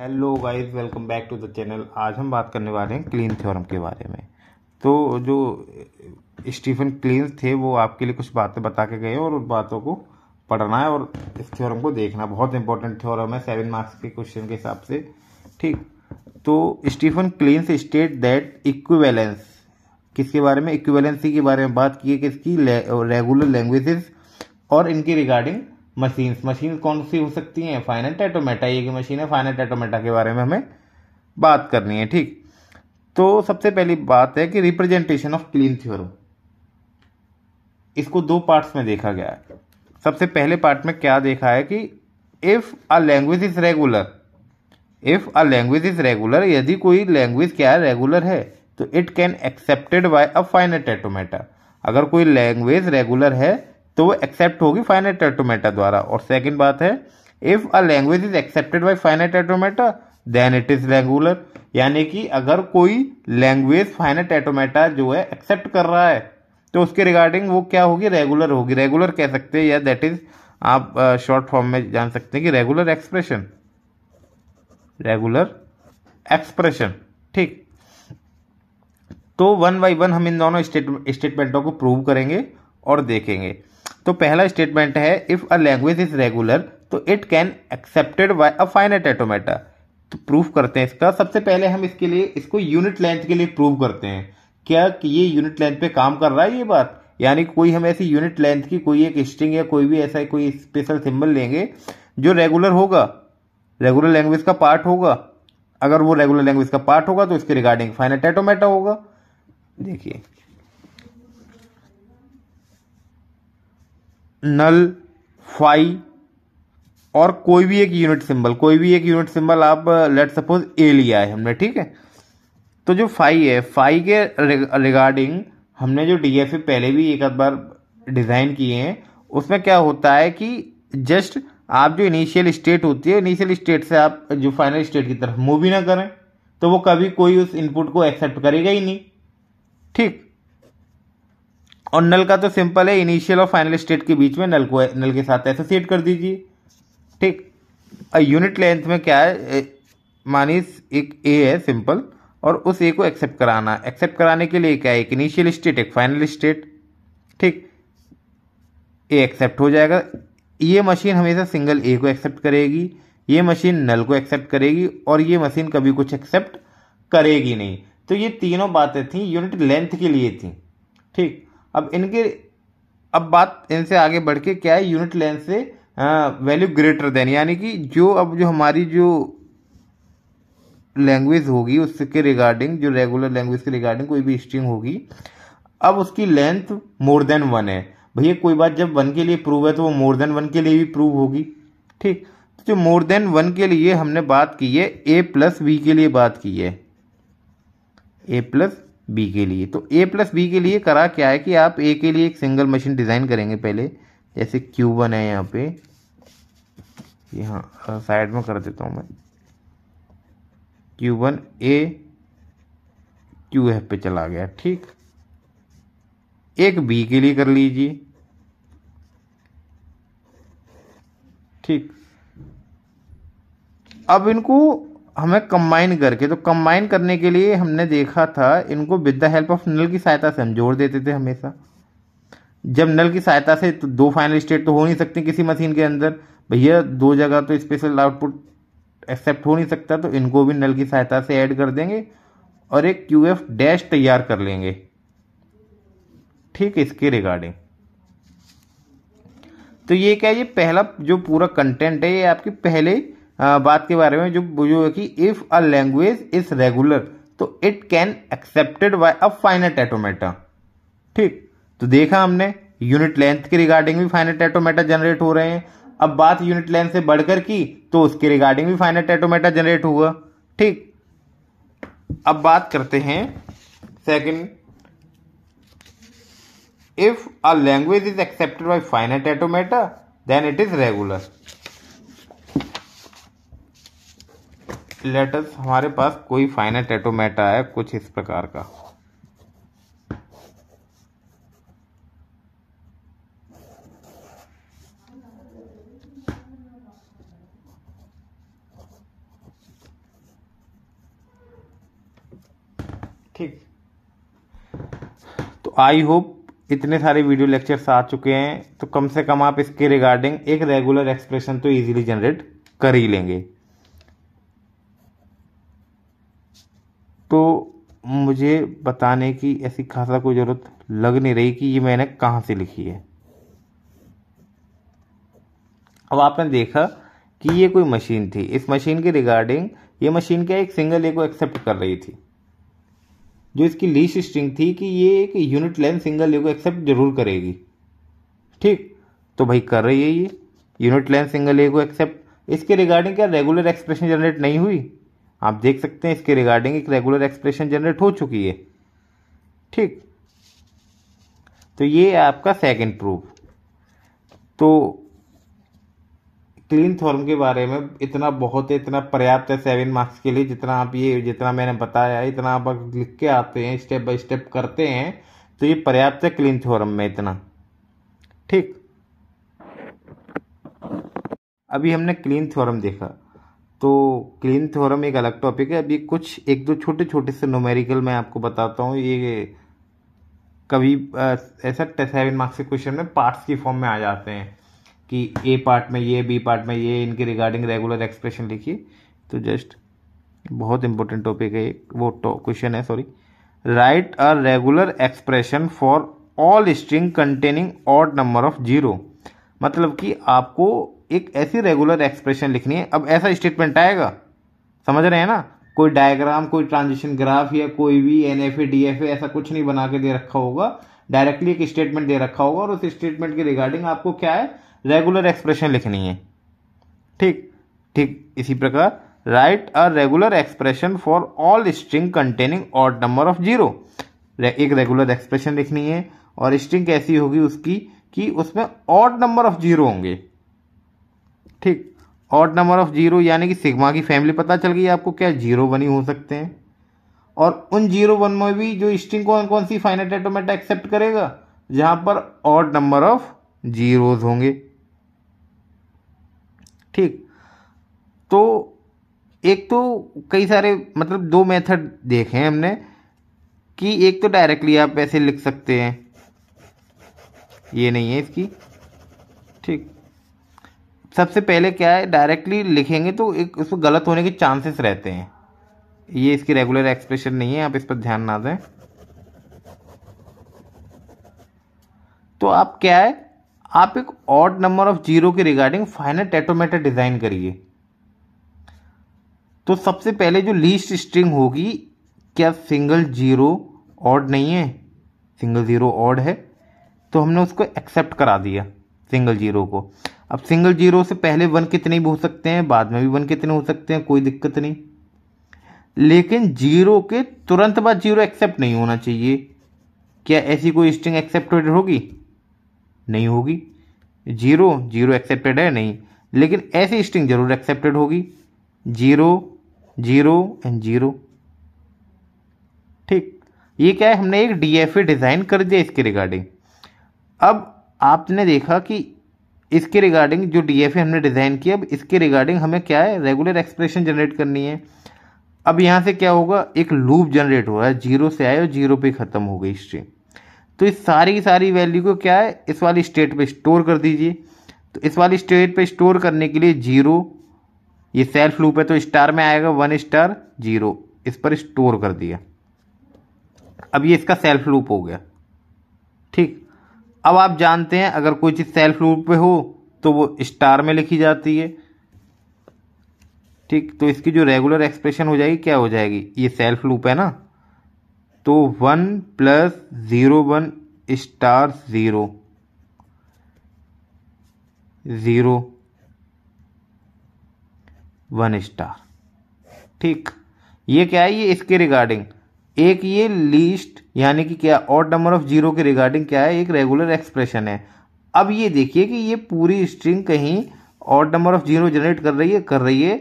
hello guys welcome back to the channel आज हम बात करने वाले हैं क्लीन थ्योरम के बारे में तो जो स्टीफन क्लीन थे वो आपके लिए कुछ बातें बता के गए और उन बातों को पढ़ना है और इस थ्योरम को देखना बहुत इंपॉर्टेंट थ्योरम है सेवन मार्क्स के क्वेश्चन के हिसाब से ठीक तो Stephen Kleene state that equivalence किसके बारे में इक्वेलेंसी के बारे में बात की है किसकी रेगुलर लैंग्वेजेस और इनकी रिगार्डिंग मशीन्स मशीन कौन सी हो सकती हैं फाइनेट एटोमेटा ये की मशीन है फाइनेट एटोमेटा के बारे में हमें बात करनी है ठीक तो सबसे पहली बात है कि रिप्रेजेंटेशन ऑफ क्लीन थ्योरम इसको दो पार्ट्स में देखा गया है सबसे पहले पार्ट में क्या देखा है कि if a language is regular if a language is regular यदि कोई लैंग्वेज क्या है रेगुलर है तो it can accepted by a finite automata अगर कोई लैंग्वेज रेगुलर है तो वो एक्सेप्ट होगी फाइनेट एटोमेटा द्वारा और सेकंड बात है if a language is accepted by finite automata then it is regular यानी कि अगर कोई लैंग्वेज फाइनेट एटोमेटा जो है एक्सेप्ट कर रहा है तो उसके रिगार्डिंग वो क्या होगी रेगुलर होगी रेगुलर कह सकते हैं या दैट इज़ आप शॉर्ट फॉर्म में जान सकते हैं कि रेगुलर एक्सप्रेशन रेगुलर एक्सप्रेशन ठीक तो वन बाई वन हम इन दोनों स्टेटमेंटों को प्रूव करेंगे और देखेंगे तो पहला स्टेटमेंट है if a language is regular तो it can accepted by a finite automata तो प्रूफ करते हैं इसका सबसे पहले हम इसके लिए इसको यूनिट लेंथ के लिए प्रूव करते हैं क्या कि ये यूनिट लेंथ पे काम कर रहा है ये बात यानी कोई हम ऐसी यूनिट लेंथ की कोई एक स्ट्रिंग या कोई भी ऐसा कोई स्पेशल सिंबल लेंगे जो रेगुलर होगा रेगुलर लैंग्वेज का पार्ट होगा अगर वो रेगुलर लैंग्वेज का पार्ट होगा तो इसके रिगार्डिंग फाइनेट एटोमेटा होगा देखिए नल फाई और कोई भी एक यूनिट सिंबल कोई भी एक यूनिट सिंबल आप लेट सपोज ए लिया है हमने ठीक है तो जो फाई है फाई के रिगार्डिंग हमने जो डी एफ पहले भी एक आध बार डिज़ाइन किए हैं उसमें क्या होता है कि जस्ट आप जो इनिशियल स्टेट होती है इनिशियल स्टेट से आप जो फाइनल स्टेट की तरफ मूव ही ना करें तो वो कभी कोई उस इनपुट को एक्सेप्ट करेगा ही नहीं ठीक और नल का तो सिंपल है इनिशियल और फाइनल स्टेट के बीच में नल को नल के साथ एसोसिएट कर दीजिए ठीक यूनिट लेंथ में क्या है मानिस एक ए है सिंपल और उस ए को एक्सेप्ट कराना एक्सेप्ट कराने के लिए क्या है एक इनिशियल स्टेट एक फाइनल स्टेट ठीक ए एक्सेप्ट हो जाएगा ये मशीन हमेशा सिंगल ए को एक्सेप्ट करेगी ये मशीन नल को एक्सेप्ट करेगी और ये मशीन कभी कुछ एक्सेप्ट करेगी नहीं तो ये तीनों बातें थी यूनिट लेंथ के लिए थी ठीक अब इनके अब बात इनसे आगे बढ़ के क्या है यूनिट लेंथ से वैल्यू ग्रेटर देन यानी कि जो अब जो हमारी जो लैंग्वेज होगी उसके रिगार्डिंग जो रेगुलर लैंग्वेज के रिगार्डिंग कोई भी स्ट्रिंग होगी अब उसकी लेंथ मोर देन वन है भैया कोई बात जब वन के लिए प्रूव है तो वो मोर देन वन के लिए भी प्रूव होगी ठीक तो जो मोर देन वन के लिए हमने बात की है ए प्लस बी के लिए बात की है ए प्लस बी के लिए तो ए प्लस बी के लिए करा क्या है कि आप ए के लिए एक सिंगल मशीन डिज़ाइन करेंगे पहले जैसे क्यू वन है यहाँ पे यहाँ साइड हाँ, में कर देता हूँ मैं Q one A Q F पे चला गया ठीक एक बी के लिए कर लीजिए ठीक अब इनको हमें कंबाइन करके तो कंबाइन करने के लिए हमने देखा था इनको with the help of null की सहायता से हम जोड़ देते थे हमेशा जब नल की सहायता से तो दो फाइनल स्टेट तो हो नहीं सकते किसी मशीन के अंदर भैया दो जगह तो स्पेशल आउटपुट एक्सेप्ट हो नहीं सकता तो इनको भी नल की सहायता से ऐड कर देंगे और एक क्यू एफ डैश तैयार कर लेंगे ठीक है इसके रिगार्डिंग तो ये क्या ये पहला जो पूरा कंटेंट है ये आपकी पहले हाँ, बात के बारे में जो जो है कि if a language is regular तो it can accepted by a finite automata ठीक तो देखा हमने यूनिट लेंथ के रिगार्डिंग भी फाइनेट एटोमेटा जनरेट हो रहे हैं अब बात यूनिट लेंथ से बढ़कर की तो उसके रिगार्डिंग भी फाइनेट एटोमेटा जनरेट हुआ ठीक अब बात करते हैं second if a language is accepted by finite automata then it is regular let's हमारे पास कोई फाइनल एटोमेटा है कुछ इस प्रकार का ठीक तो आई होप इतने सारे वीडियो लेक्चर्स आ चुके हैं तो कम से कम आप इसके रिगार्डिंग एक रेगुलर एक्सप्रेशन तो इजीली जनरेट कर ही लेंगे तो मुझे बताने की ऐसी खासा कोई ज़रूरत लग नहीं रही कि ये मैंने कहाँ से लिखी है अब आपने देखा कि ये कोई मशीन थी इस मशीन के रिगार्डिंग ये मशीन क्या एक सिंगल ए को एक्सेप्ट कर रही थी जो इसकी लीस स्ट्रिंग थी कि ये एक यूनिट लेंथ सिंगल ए को एक्सेप्ट जरूर करेगी ठीक तो भाई कर रही है ये यूनिट लेंथ सिंगल ए को एक्सेप्ट इसके रिगार्डिंग क्या रेगुलर एक्सप्रेशन जनरेट नहीं हुई आप देख सकते हैं इसके रिगार्डिंग एक रेगुलर एक्सप्रेशन जनरेट हो चुकी है ठीक तो ये आपका सेकंड प्रूफ तो क्लीन थॉर्म के बारे में इतना बहुत है इतना पर्याप्त है सेवन मार्क्स के लिए जितना आप ये जितना मैंने बताया इतना आप लिख के आते हैं स्टेप बाय स्टेप करते हैं तो ये पर्याप्त है क्लीन थॉर्म में इतना ठीक अभी हमने क्लीन थॉर्म देखा तो क्लीन थ्योरम एक अलग टॉपिक है अभी कुछ एक दो छोटे छोटे से नोमेरिकल मैं आपको बताता हूँ ये कभी ऐसा सेवन मार्क्स के क्वेश्चन में पार्ट्स की फॉर्म में आ जाते हैं कि ए पार्ट में ये बी पार्ट में ये इनके रिगार्डिंग रेगुलर एक्सप्रेशन लिखिए तो जस्ट बहुत इंपॉर्टेंट टॉपिक है वो क्वेश्चन है sorry write a regular expression for all string containing odd number of zero मतलब कि आपको एक ऐसी रेगुलर एक्सप्रेशन लिखनी है अब ऐसा स्टेटमेंट आएगा समझ रहे हैं ना कोई डायग्राम कोई ट्रांजिशन ग्राफ या कोई भी एन एफ डी एफ ऐसा कुछ नहीं बना के दे रखा होगा डायरेक्टली एक स्टेटमेंट दे रखा होगा और उस स्टेटमेंट के रिगार्डिंग आपको क्या है रेगुलर एक्सप्रेशन लिखनी है ठीक ठीक इसी प्रकार write a regular expression for all string containing odd number of zero एक रेगुलर एक्सप्रेशन लिखनी है और स्ट्रिंग कैसी होगी उसकी कि उसमें ऑड नंबर ऑफ जीरो होंगे ठीक ऑड नंबर ऑफ जीरो यानी कि सिग्मा की फैमिली पता चल गई आपको क्या जीरो वन ही हो सकते हैं और उन जीरो वन में भी जो स्ट्रिंग कौन कौन सी फाइनेट एटोमेट एक्सेप्ट करेगा जहां पर ऑड नंबर ऑफ जीरोज होंगे ठीक तो एक तो कई सारे मतलब दो मेथड देखे हैं हमने कि एक तो डायरेक्टली आप ऐसे लिख सकते हैं ये नहीं है इसकी ठीक सबसे पहले क्या है डायरेक्टली लिखेंगे तो एक उसको गलत होने के चांसेस रहते हैं ये इसकी रेगुलर एक्सप्रेशन नहीं है आप इस पर ध्यान ना दें तो आप क्या है आप एक ऑड नंबर ऑफ जीरो के रिगार्डिंग फाइनल टेटोमेटर डिज़ाइन करिए तो सबसे पहले जो लीस्ट स्ट्रिंग होगी क्या सिंगल जीरो ऑड नहीं है सिंगल ज़ीरो ऑड है तो हमने उसको एक्सेप्ट करा दिया सिंगल जीरो को अब सिंगल जीरो से पहले वन कितने भी हो सकते हैं बाद में भी वन कितने हो सकते हैं कोई दिक्कत नहीं लेकिन जीरो के तुरंत बाद जीरो एक्सेप्ट नहीं होना चाहिए क्या ऐसी कोई स्ट्रिंग एक्सेप्टेड होगी नहीं होगी जीरो जीरो एक्सेप्टेड है नहीं लेकिन ऐसी स्ट्रिंग जरूर एक्सेप्टेड होगी जीरो जीरो एंड जीरो ठीक ये क्या है हमने एक डी एफ ए डिज़ाइन कर दिया इसके रिगार्डिंग अब आपने देखा कि इसके रिगार्डिंग जो डी हमने डिज़ाइन किया अब इसके रिगार्डिंग हमें क्या है रेगुलर एक्सप्रेशन जनरेट करनी है अब यहाँ से क्या होगा एक लूप जनरेट हो रहा है जीरो से आए और जीरो पे ख़त्म हो गई स्ट्रिंग तो इस सारी सारी वैल्यू को क्या है इस वाली स्टेट पे स्टोर कर दीजिए तो इस वाली स्टेट पे स्टोर करने के लिए जीरो ये सेल्फ लूप है तो स्टार में आएगा वन स्टार जीरो इस पर स्टोर कर दिया अब ये इसका सेल्फ लूप हो गया ठीक अब आप जानते हैं अगर कोई चीज़ सेल्फ लूप पे हो तो वो स्टार में लिखी जाती है ठीक तो इसकी जो रेगुलर एक्सप्रेशन हो जाएगी क्या हो जाएगी ये सेल्फ लूप है ना तो one plus zero one star zero zero one star ठीक ये क्या है ये इसके रिगार्डिंग एक ये लीस्ट यानी कि क्या ऑड नंबर ऑफ जीरो के रिगार्डिंग क्या है एक रेगुलर एक्सप्रेशन है अब ये देखिए कि ये पूरी स्ट्रिंग कहीं odd number of zero generate कर रही है कर रही है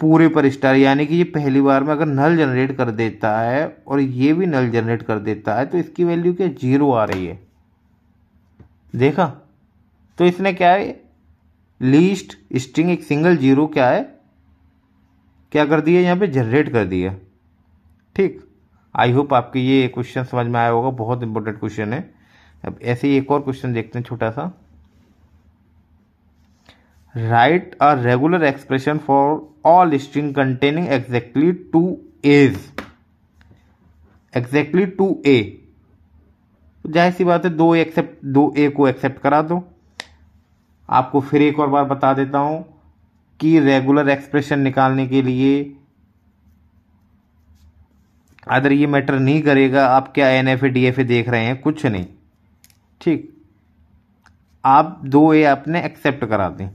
पूरे पर स्टार यानी कि ये पहली बार में अगर नल जनरेट कर देता है और ये भी नल जनरेट कर देता है तो इसकी वैल्यू क्या जीरो आ रही है देखा तो इसने क्या है लीस्ट स्ट्रिंग एक सिंगल जीरो क्या है क्या कर दिया यहाँ पे जनरेट कर दिया ठीक आई होप आपके ये क्वेश्चन समझ में आया होगा बहुत इंपॉर्टेंट क्वेश्चन है अब ऐसे ही एक और क्वेश्चन देखते हैं छोटा सा right a regular expression for all string containing exactly two a's exactly two a जाहिर सी बात है दो एक्सेप्ट दो ए को एक्सेप्ट करा दो आपको फिर एक और बार बता देता हूं कि रेगुलर एक्सप्रेशन निकालने के लिए अदर ये मैटर नहीं करेगा आप क्या N F A D F A देख रहे हैं कुछ नहीं ठीक आप दो ए आपने एक्सेप्ट करा दें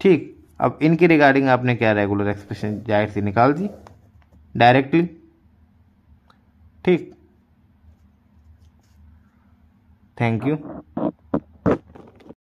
ठीक अब इनके रिगार्डिंग आपने क्या रेगुलर एक्सप्रेशन जाहिर सी निकाल दी डायरेक्टली ठीक थैंक यू